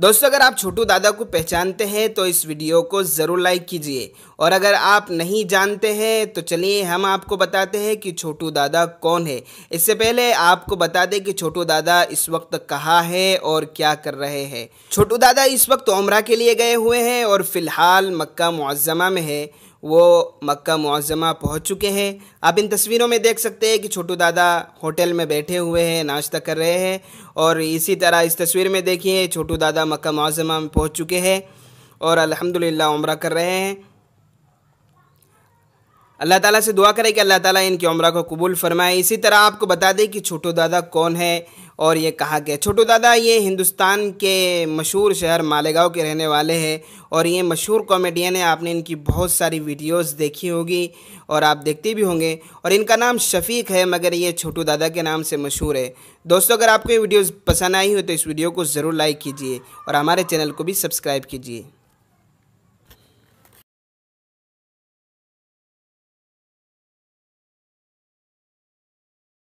दोस्तों अगर आप छोटू दादा को पहचानते हैं तो इस वीडियो को ज़रूर लाइक कीजिए और अगर आप नहीं जानते हैं तो चलिए हम आपको बताते हैं कि छोटू दादा कौन है इससे पहले आपको बता दें कि छोटू दादा इस वक्त कहाँ है और क्या कर रहे हैं छोटू दादा इस वक्त उम्र के लिए गए हुए हैं और फ़िलहाल मक्का मुआज़मा में है वो मक्का मुआज़मा पहुंच चुके हैं आप इन तस्वीरों में देख सकते हैं कि छोटू दादा होटल में बैठे हुए हैं नाश्ता कर रहे हैं और इसी तरह इस तस्वीर में देखिए छोटू दादा मक्का मुआज़मा में पहुंच चुके हैं और अल्हम्दुलिल्लाह उम्र कर रहे हैं अल्लाह ताला से दुआ करें कि अल्लाह ताला इनकी उम्र को कबूल फरमाए इसी तरह आपको बता दें कि छोटू दादा कौन है और ये कहाँ के छोटू दादा ये हिंदुस्तान के मशहूर शहर मालेगांव के रहने वाले हैं और ये मशहूर कॉमेडियन है आपने इनकी बहुत सारी वीडियोस देखी होगी और आप देखते भी होंगे और इनका नाम शफीक है मगर ये छोटू दादा के नाम से मशहूर है दोस्तों अगर आपको ये वीडियोज़ पसंद आई हो तो इस वीडियो को ज़रूर लाइक कीजिए और हमारे चैनल को भी सब्सक्राइब कीजिए